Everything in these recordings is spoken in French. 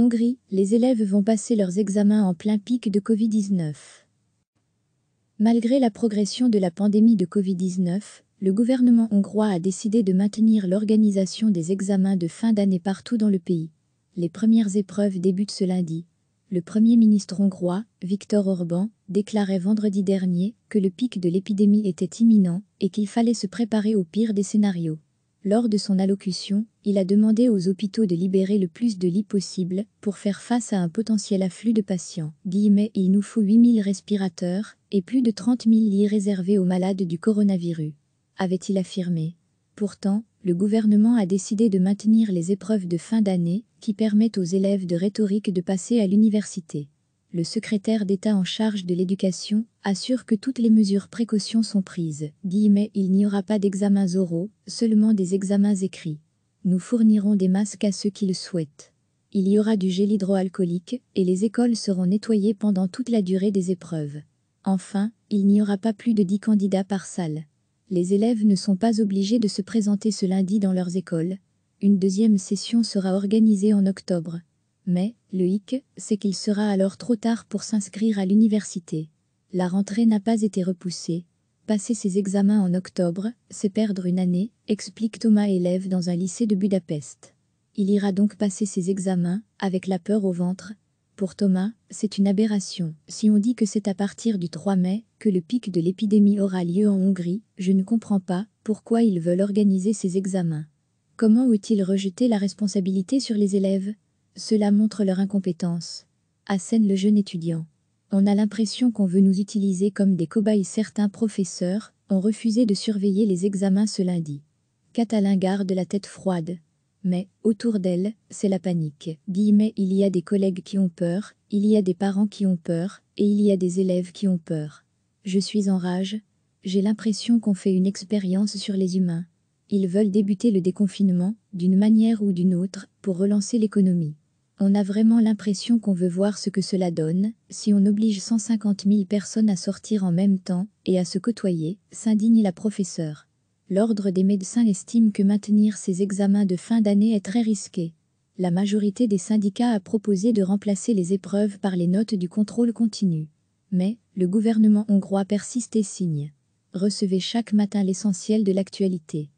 Hongrie, les élèves vont passer leurs examens en plein pic de Covid-19. Malgré la progression de la pandémie de Covid-19, le gouvernement hongrois a décidé de maintenir l'organisation des examens de fin d'année partout dans le pays. Les premières épreuves débutent ce lundi. Le Premier ministre hongrois, Viktor Orban, déclarait vendredi dernier que le pic de l'épidémie était imminent et qu'il fallait se préparer au pire des scénarios. Lors de son allocution, il a demandé aux hôpitaux de libérer le plus de lits possible pour faire face à un potentiel afflux de patients. Guillemets, il nous faut 8000 respirateurs et plus de 30 000 lits réservés aux malades du coronavirus, avait-il affirmé. Pourtant, le gouvernement a décidé de maintenir les épreuves de fin d'année qui permettent aux élèves de rhétorique de passer à l'université le secrétaire d'État en charge de l'éducation assure que toutes les mesures précautions sont prises. Guillemets, il n'y aura pas d'examens oraux, seulement des examens écrits. Nous fournirons des masques à ceux qui le souhaitent. Il y aura du gel hydroalcoolique et les écoles seront nettoyées pendant toute la durée des épreuves. Enfin, il n'y aura pas plus de 10 candidats par salle. Les élèves ne sont pas obligés de se présenter ce lundi dans leurs écoles. Une deuxième session sera organisée en octobre. Mais, le hic, c'est qu'il sera alors trop tard pour s'inscrire à l'université. La rentrée n'a pas été repoussée. Passer ses examens en octobre, c'est perdre une année, explique Thomas élève dans un lycée de Budapest. Il ira donc passer ses examens, avec la peur au ventre. Pour Thomas, c'est une aberration. Si on dit que c'est à partir du 3 mai que le pic de l'épidémie aura lieu en Hongrie, je ne comprends pas pourquoi ils veulent organiser ces examens. Comment ont-ils rejeté la responsabilité sur les élèves cela montre leur incompétence. Assène le jeune étudiant. On a l'impression qu'on veut nous utiliser comme des cobayes. Certains professeurs ont refusé de surveiller les examens ce lundi. Catalin garde la tête froide. Mais, autour d'elle, c'est la panique. Guillemets, il y a des collègues qui ont peur, il y a des parents qui ont peur, et il y a des élèves qui ont peur. Je suis en rage. J'ai l'impression qu'on fait une expérience sur les humains. Ils veulent débuter le déconfinement, d'une manière ou d'une autre, pour relancer l'économie on a vraiment l'impression qu'on veut voir ce que cela donne, si on oblige 150 000 personnes à sortir en même temps et à se côtoyer, s'indigne la professeure. L'Ordre des médecins estime que maintenir ces examens de fin d'année est très risqué. La majorité des syndicats a proposé de remplacer les épreuves par les notes du contrôle continu. Mais, le gouvernement hongrois persiste et signe. Recevez chaque matin l'essentiel de l'actualité.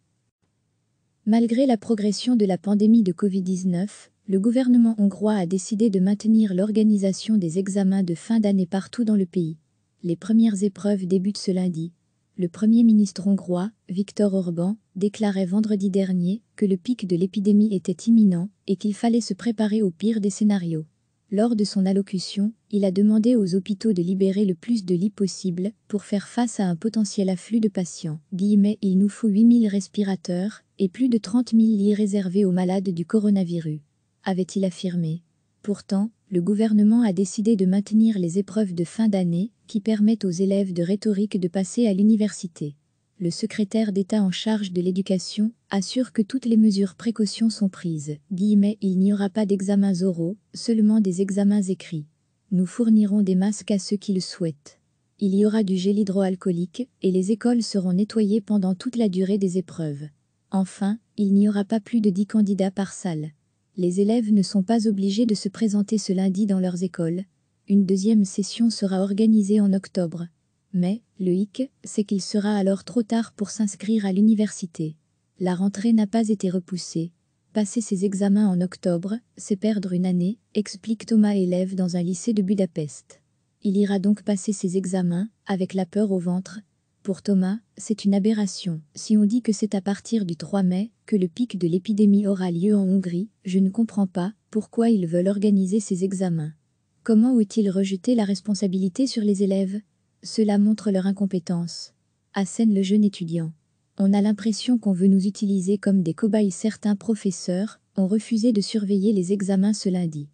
Malgré la progression de la pandémie de Covid-19, le gouvernement hongrois a décidé de maintenir l'organisation des examens de fin d'année partout dans le pays. Les premières épreuves débutent ce lundi. Le Premier ministre hongrois, Viktor Orban, déclarait vendredi dernier que le pic de l'épidémie était imminent et qu'il fallait se préparer au pire des scénarios. Lors de son allocution, il a demandé aux hôpitaux de libérer le plus de lits possible pour faire face à un potentiel afflux de patients. Guillemets, il nous faut 8000 respirateurs et plus de 30 000 lits réservés aux malades du coronavirus avait-il affirmé. Pourtant, le gouvernement a décidé de maintenir les épreuves de fin d'année qui permettent aux élèves de rhétorique de passer à l'université. Le secrétaire d'État en charge de l'éducation assure que toutes les mesures précautions sont prises. Guillemets, il n'y aura pas d'examens oraux, seulement des examens écrits. Nous fournirons des masques à ceux qui le souhaitent. Il y aura du gel hydroalcoolique et les écoles seront nettoyées pendant toute la durée des épreuves. Enfin, il n'y aura pas plus de 10 candidats par salle. Les élèves ne sont pas obligés de se présenter ce lundi dans leurs écoles. Une deuxième session sera organisée en octobre. Mais, le hic, c'est qu'il sera alors trop tard pour s'inscrire à l'université. La rentrée n'a pas été repoussée. Passer ses examens en octobre, c'est perdre une année, explique Thomas élève dans un lycée de Budapest. Il ira donc passer ses examens, avec la peur au ventre, pour Thomas, c'est une aberration. Si on dit que c'est à partir du 3 mai que le pic de l'épidémie aura lieu en Hongrie, je ne comprends pas pourquoi ils veulent organiser ces examens. Comment ont-ils rejeté la responsabilité sur les élèves Cela montre leur incompétence. Assène le jeune étudiant. On a l'impression qu'on veut nous utiliser comme des cobayes. Certains professeurs ont refusé de surveiller les examens ce lundi.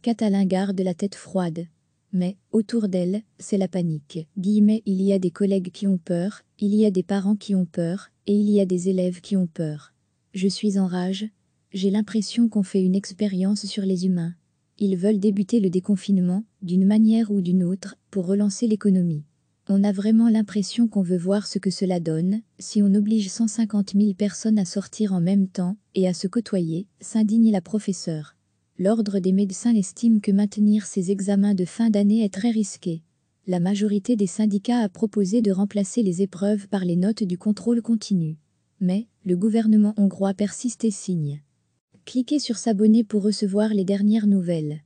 Catalin garde la tête froide mais, autour d'elle, c'est la panique. Guillemets, il y a des collègues qui ont peur, il y a des parents qui ont peur, et il y a des élèves qui ont peur. Je suis en rage, j'ai l'impression qu'on fait une expérience sur les humains. Ils veulent débuter le déconfinement, d'une manière ou d'une autre, pour relancer l'économie. On a vraiment l'impression qu'on veut voir ce que cela donne, si on oblige 150 000 personnes à sortir en même temps, et à se côtoyer, s'indigne la professeure. L'Ordre des médecins estime que maintenir ces examens de fin d'année est très risqué. La majorité des syndicats a proposé de remplacer les épreuves par les notes du contrôle continu. Mais, le gouvernement hongrois persiste et signe. Cliquez sur s'abonner pour recevoir les dernières nouvelles.